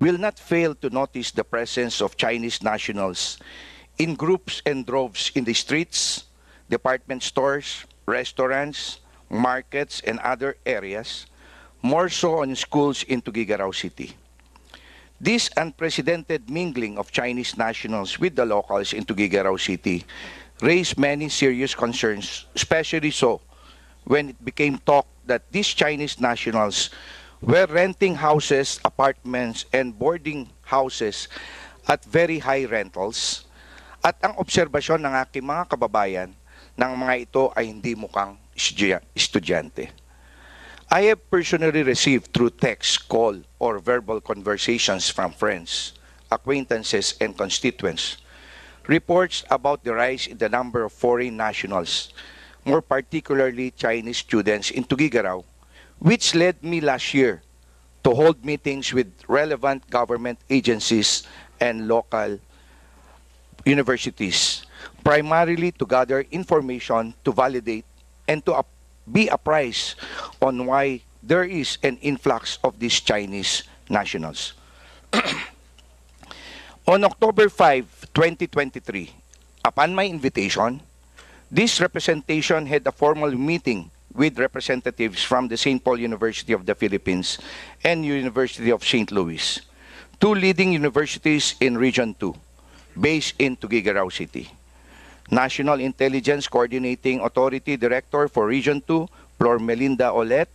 will not fail to notice the presence of Chinese nationals in groups and droves in the streets, department stores, restaurants, markets, and other areas, more so on schools in Tuguegarao City. This unprecedented mingling of Chinese nationals with the locals in Tuguegarao City raised many serious concerns, especially so when it became talk that these Chinese nationals were renting houses, apartments, and boarding houses at very high rentals. At ang obserbasyon ng aking mga kababayan ng mga ito ay hindi mukhang estudyante. I have personally received through text, call, or verbal conversations from friends, acquaintances, and constituents reports about the rise in the number of foreign nationals, more particularly Chinese students in Tugigaraw which led me last year to hold meetings with relevant government agencies and local universities, primarily to gather information to validate and to be apprised on why there is an influx of these Chinese nationals. on October 5, 2023, upon my invitation, this representation had a formal meeting with representatives from the St. Paul University of the Philippines and University of St. Louis, two leading universities in Region 2, based in Tugigaraw City. National Intelligence Coordinating Authority Director for Region 2, Flor Melinda Olet,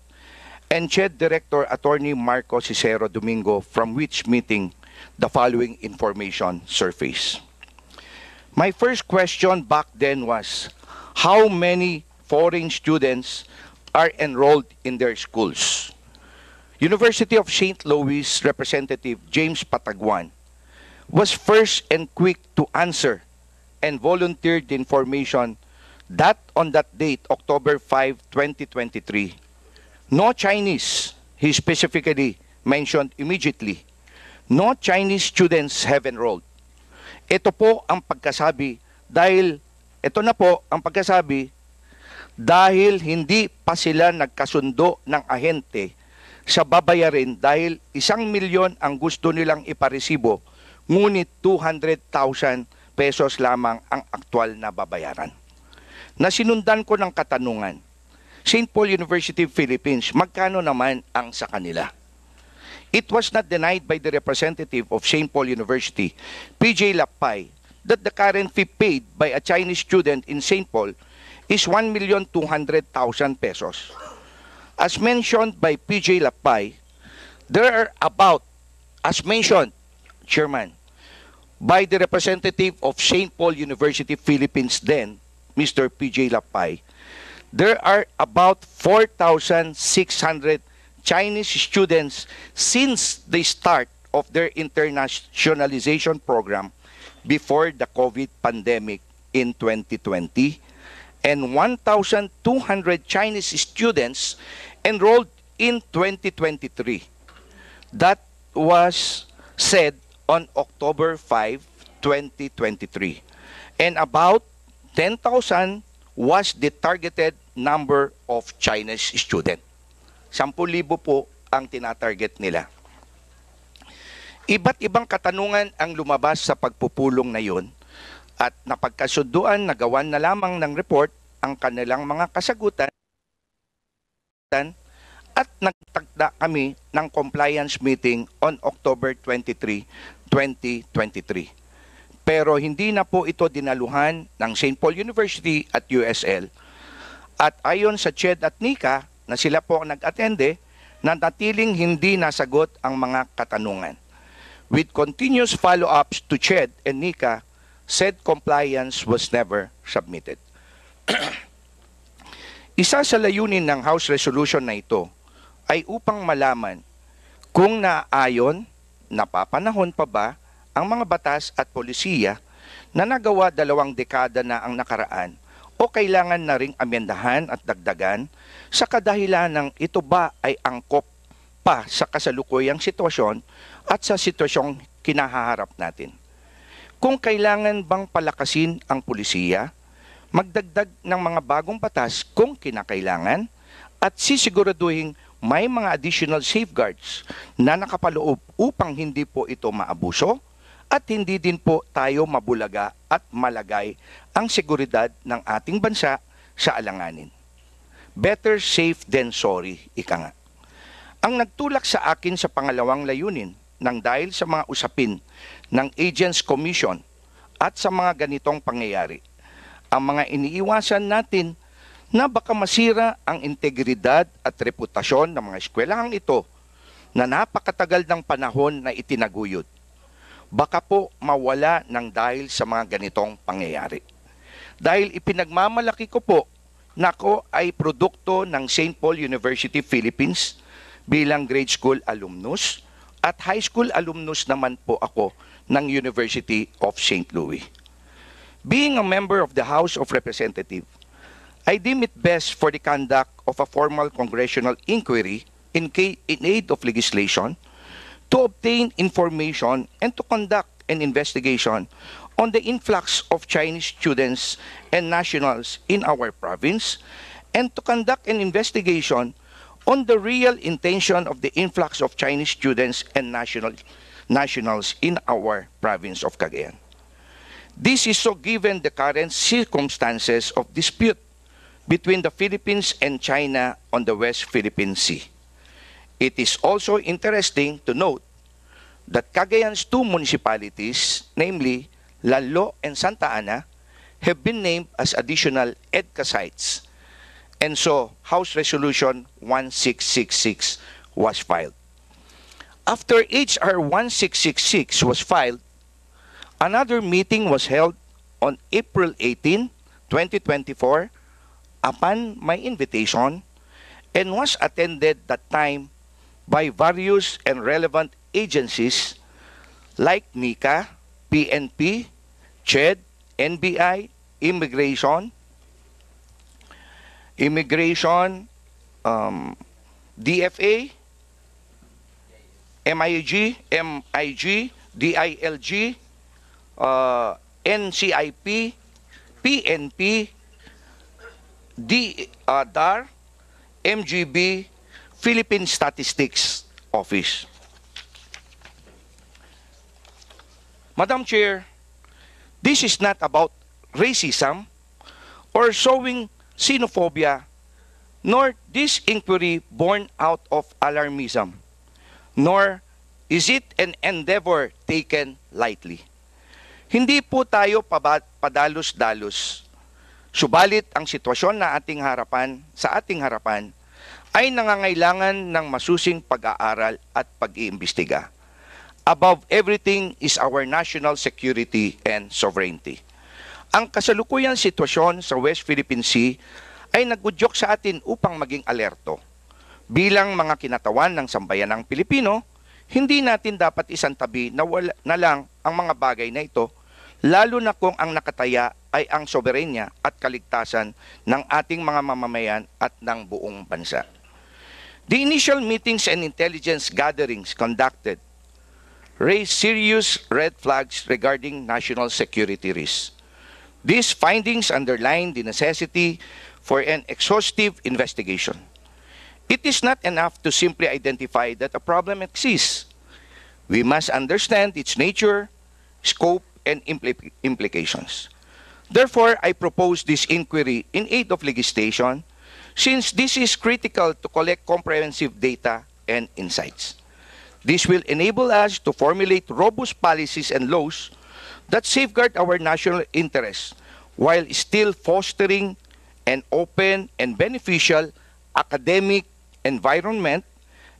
and CHED Director Attorney Marco Cicero Domingo, from which meeting the following information surfaced. My first question back then was, how many foreign students are enrolled in their schools. University of St. Louis representative James Pataguan was first and quick to answer and volunteered the information that on that date, October 5, 2023, no Chinese, he specifically mentioned immediately, no Chinese students have enrolled. Ito po ang pagkasabi dahil ito na po ang pagkasabi dahil hindi pa sila nagkasundo ng ahente sa babayarin dahil isang milyon ang gusto nilang iparesibo ngunit 200,000 pesos lamang ang aktual na babayaran. Nasinundan ko ng katanungan, St. Paul University Philippines, magkano naman ang sa kanila? It was not denied by the representative of St. Paul University, PJ Lapay, that the current fee paid by a Chinese student in St. Paul is 1,200,000 pesos. As mentioned by PJ Lapay, there are about, as mentioned, Chairman, by the representative of St. Paul University Philippines then, Mr. PJ Lapay, there are about 4,600 Chinese students since the start of their internationalization program before the COVID pandemic in 2020 and 1,200 Chinese students enrolled in 2023. That was said on October 5, 2023. And about 10,000 was the targeted number of Chinese student. 10,000 po ang tinatarget nila. Iba't ibang katanungan ang lumabas sa pagpupulong na yon at napagkasunduan na gawan na lamang ng report ang kanilang mga kasagutan at nagtakda kami ng compliance meeting on October 23, 2023. Pero hindi na po ito dinaluhan ng St. Paul University at USL. At ayon sa Ched at Nika na sila po ang nag-atende, nanatiling hindi nasagot ang mga katanungan. With continuous follow-ups to Ched and Nika, said compliance was never submitted. Isa sa layunin ng House Resolution na ito ay upang malaman kung naayon, napapanahon pa ba ang mga batas at polisiya na nagawa dalawang dekada na ang nakaraan o kailangan na ring amyendahan at dagdagan sa kadahilan ng ito ba ay angkop pa sa kasalukuyang sitwasyon at sa sitwasyong kinahaharap natin kung kailangan bang palakasin ang pulisiya, magdagdag ng mga bagong batas kung kinakailangan, at sisiguraduhin may mga additional safeguards na nakapaloob upang hindi po ito maabuso at hindi din po tayo mabulaga at malagay ang seguridad ng ating bansa sa alanganin. Better safe than sorry, ika nga. Ang nagtulak sa akin sa pangalawang layunin nang dahil sa mga usapin ng Agents Commission at sa mga ganitong pangyayari, ang mga iniiwasan natin na baka masira ang integridad at reputasyon ng mga eskwelahang ito na napakatagal ng panahon na itinaguyod. Baka po mawala ng dahil sa mga ganitong pangyayari. Dahil ipinagmamalaki ko po na ako ay produkto ng St. Paul University Philippines bilang grade school alumnus at high school alumnus naman po ako ng University of St. Louis. Being a member of the House of Representatives, I deem it best for the conduct of a formal congressional inquiry in, in aid of legislation to obtain information and to conduct an investigation on the influx of Chinese students and nationals in our province and to conduct an investigation on the real intention of the influx of Chinese students and national, nationals in our province of Cagayan. This is so given the current circumstances of dispute between the Philippines and China on the West Philippine Sea. It is also interesting to note that Cagayan's two municipalities, namely Lalo and Santa Ana, have been named as additional EDCA sites And so, House Resolution 1666 was filed. After HR 1666 was filed, another meeting was held on April 18, 2024, upon my invitation, and was attended that time by various and relevant agencies like NICA, PNP, CHED, NBI, Immigration, immigration, um, DFA, MIG, MIG, DILG, uh, NCIP, PNP, D, uh, DAR, MGB, Philippine Statistics Office. Madam Chair, this is not about racism or showing xenophobia, nor this inquiry born out of alarmism, nor is it an endeavor taken lightly. Hindi po tayo padalos-dalos. Subalit ang sitwasyon na ating harapan, sa ating harapan, ay nangangailangan ng masusing pag-aaral at pag-iimbestiga. Above everything is our national security and sovereignty. Ang kasalukuyang sitwasyon sa West Philippine Sea ay nagudyok sa atin upang maging alerto. Bilang mga kinatawan ng sambayanang Pilipino, hindi natin dapat isantabi na, wala, na lang ang mga bagay na ito, lalo na kung ang nakataya ay ang soberenya at kaligtasan ng ating mga mamamayan at ng buong bansa. The initial meetings and intelligence gatherings conducted raised serious red flags regarding national security risks. These findings underline the necessity for an exhaustive investigation. It is not enough to simply identify that a problem exists. We must understand its nature, scope, and impl implications. Therefore, I propose this inquiry in aid of legislation since this is critical to collect comprehensive data and insights. This will enable us to formulate robust policies and laws that safeguard our national interests while still fostering an open and beneficial academic environment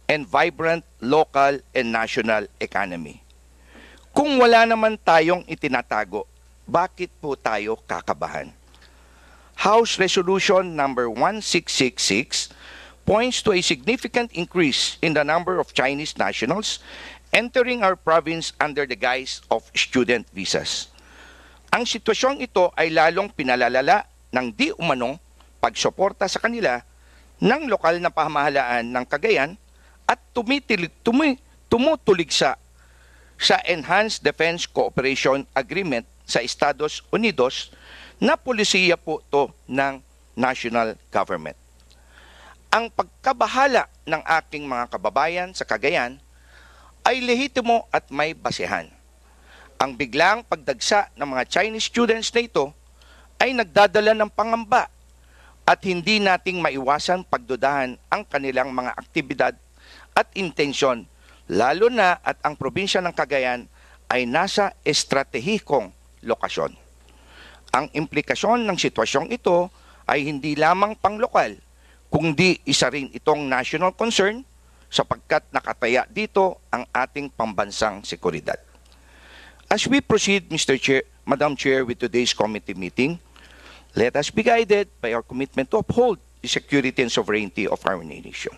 and vibrant local and national economy. Kung wala naman tayong itinatago, bakit po tayo kakabahan? House Resolution number 1666 points to a significant increase in the number of Chinese nationals entering our province under the guise of student visas. Ang sitwasyong ito ay lalong pinalalala ng di umano pagsuporta sa kanila ng lokal na pamahalaan ng Cagayan at tumitilig, tumi, tumutulig sa sa Enhanced Defense Cooperation Agreement sa Estados Unidos na polisiya po to ng national government. Ang pagkabahala ng aking mga kababayan sa Cagayan ay lehitimo at may basehan. Ang biglang pagdagsa ng mga Chinese students na ito ay nagdadala ng pangamba at hindi nating maiwasan pagdudahan ang kanilang mga aktibidad at intensyon, lalo na at ang probinsya ng Cagayan ay nasa estratehikong lokasyon. Ang implikasyon ng sitwasyong ito ay hindi lamang panglokal, kundi isa rin itong national concern sapagkat nakataya dito ang ating pambansang seguridad. As we proceed, Mr. Chair, Madam Chair, with today's committee meeting, let us be guided by our commitment to uphold the security and sovereignty of our nation.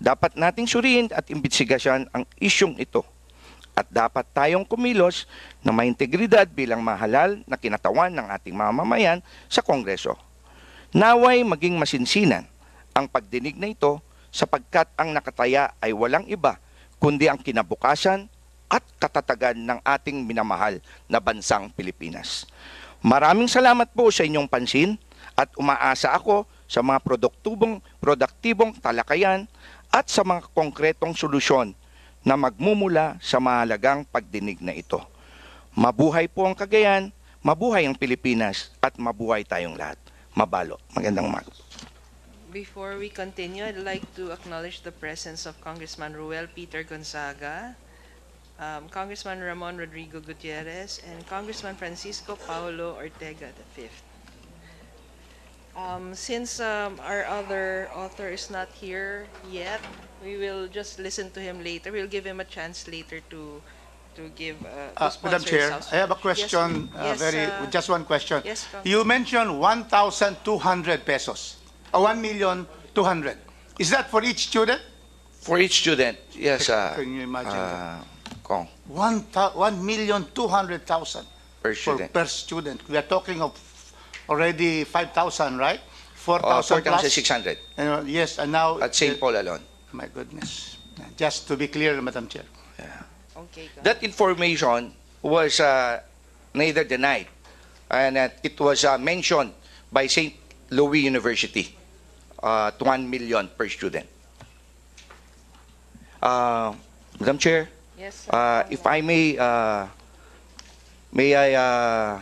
Dapat nating suriin at imbisigasyan ang isyong ito at dapat tayong kumilos na may integridad bilang mahalal na kinatawan ng ating mamamayan sa Kongreso. Naway maging masinsinan ang pagdinig na ito sapagkat ang nakataya ay walang iba kundi ang kinabukasan at katatagan ng ating minamahal na bansang Pilipinas. Maraming salamat po sa inyong pansin at umaasa ako sa mga produktibong, produktibong talakayan at sa mga konkretong solusyon na magmumula sa mahalagang pagdinig na ito. Mabuhay po ang Cagayan, mabuhay ang Pilipinas at mabuhay tayong lahat. Mabalo. Magandang umaga Before we continue, I'd like to acknowledge the presence of Congressman Ruel Peter Gonzaga, um, Congressman Ramon Rodrigo Gutierrez, and Congressman Francisco Paolo Ortega V. Um, since um, our other author is not here yet, we will just listen to him later. We'll give him a chance later to to give uh, uh, Madam Chair, I have a question. Yes, uh, yes, very uh, just one question. Yes, you mentioned 1,200 pesos uh, 1 million 200. Is that for each student? For each student, yes. Uh, Can you imagine? Uh, Kong. One, one million two hundred thousand per student. per student. We are talking of already five thousand, right? Four thousand. Uh, Four thousand six hundred. Uh, yes, and now at St. Paul alone. My goodness. Just to be clear, Madam Chair. Yeah. Okay. That information was uh, neither denied, and uh, it was uh, mentioned by St. Louis University uh, 1 million per student. Uh, Madam Chair, yes, uh, if I may, uh, may I uh,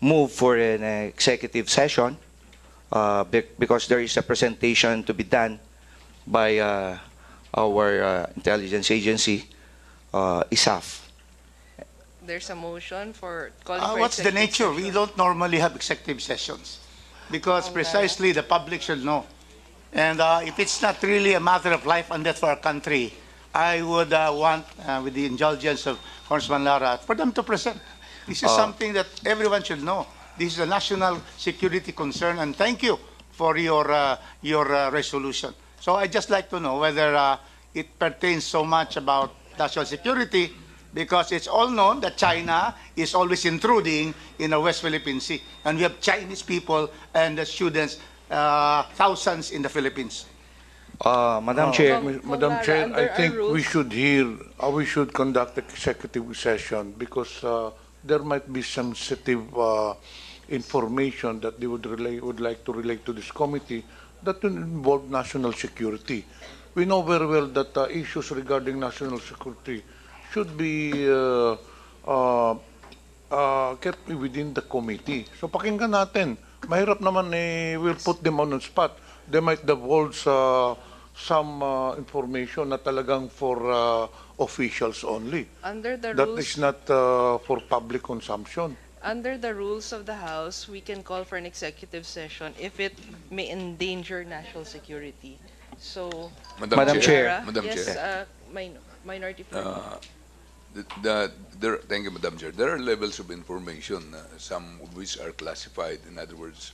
move for an executive session uh, be because there is a presentation to be done by uh, our uh, intelligence agency, uh, ISAF. There's a motion for calling uh, for What's the nature? Session. We don't normally have executive sessions because precisely the public should know. And uh, if it's not really a matter of life and death for our country, I would uh, want, uh, with the indulgence of Congressman Lara, for them to present. This is oh. something that everyone should know. This is a national security concern, and thank you for your, uh, your uh, resolution. So i just like to know whether uh, it pertains so much about national security because it's all known that China is always intruding in the West Philippine Sea. And we have Chinese people and the students, uh, thousands in the Philippines. Uh, Madam oh. Chair, Kung- Madam Chair, I think we should hear, or uh, we should conduct executive session because uh, there might be sensitive uh, information that they would relay, would like to relate to this committee that will involve national security. We know very well that uh, issues regarding national security should be uh, uh, uh, kept within the committee. So pakinggan natin. Mahirap naman eh, we'll put them on the spot. They might divulge uh, some uh, information na talagang for uh, officials only. Under the That rules, is not uh, for public consumption. Under the rules of the House, we can call for an executive session if it may endanger national security. So, Madam, Madam Chair. Madam yes, Chair. Uh, minority. Uh, the, there, thank you, Madam Chair. There are levels of information, uh, some of which are classified. In other words,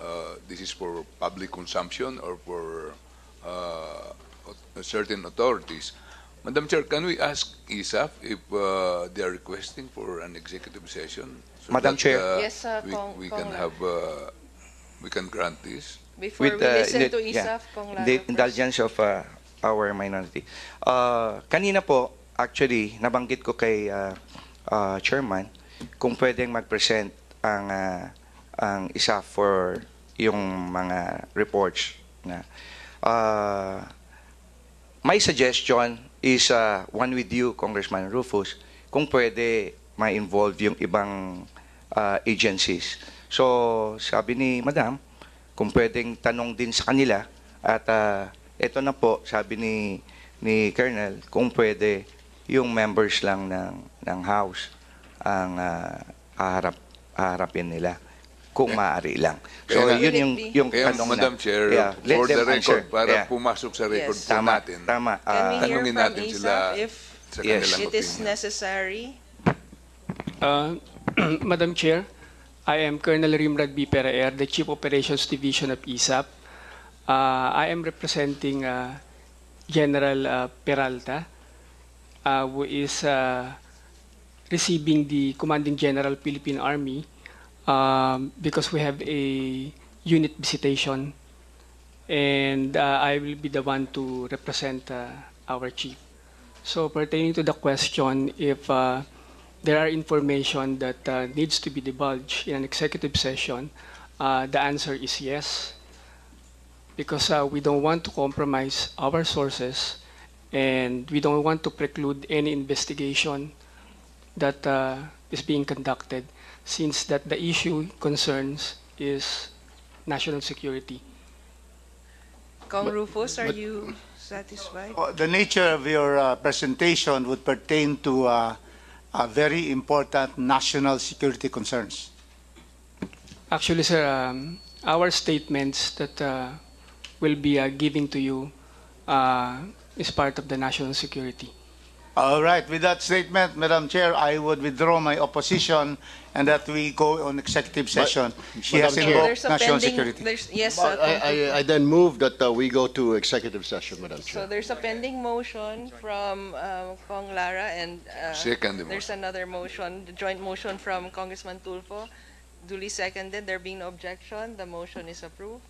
uh, this is for public consumption or for uh, certain authorities. Madam Chair, can we ask ISAF if uh, they are requesting for an executive session? So Madam that, Chair, uh, yes, uh, we, we can have uh, we can grant this. Before With, we listen to ISAF, yeah, the indulgence of our minority. kanina po, actually, nabanggit ko kay uh, uh, chairman kung pwedeng mag-present ang uh, ang isa for yung mga reports na uh, my suggestion is uh, one with you Congressman Rufus kung pwede ma-involve yung ibang uh, agencies so sabi ni madam kung pwedeng tanong din sa kanila at uh, ito na po sabi ni ni Colonel kung pwede yung members lang ng, ng House ang uh, ah, aharap, aharapin nila kung maaari lang. So kaya, yun yung yung kaya, tanong Madam na. Chair, yeah, for the record, answer. para yeah. pumasok sa record yes. po tama, natin. Tama. Uh, tanungin natin Isa sila if sa yes. It opinion. is necessary. Uh, Madam Chair, I am Colonel Rimrad B. Pereer, the Chief Operations Division of ISAP. E uh, I am representing uh, General uh, Peralta. uh, who is uh, receiving the Commanding General Philippine Army um, because we have a unit visitation and uh, I will be the one to represent uh, our chief. So pertaining to the question if uh, there are information that uh, needs to be divulged in an executive session, the answer is yes because we don't want to compromise our sources and we don't want to preclude any investigation that uh, is being conducted since that the issue concerns is national security. Kong but, Rufus, are but, you satisfied? Oh, the nature of your uh, presentation would pertain to uh, very important national security concerns. Actually, sir, um, our statements that uh, we'll be uh, giving to you uh, is part of the national security. All right. With that statement, Madam Chair, I would withdraw my opposition and that we go on executive session. But, she Madam has invoked national pending, security. Yes, sir. I, I, I, then move that uh, we go to executive session, Madam Chair. So there's a pending motion from uh, Kong Lara and uh, Second there's another motion, the joint motion from Congressman Tulfo. Duly seconded. There being no objection, the motion is approved.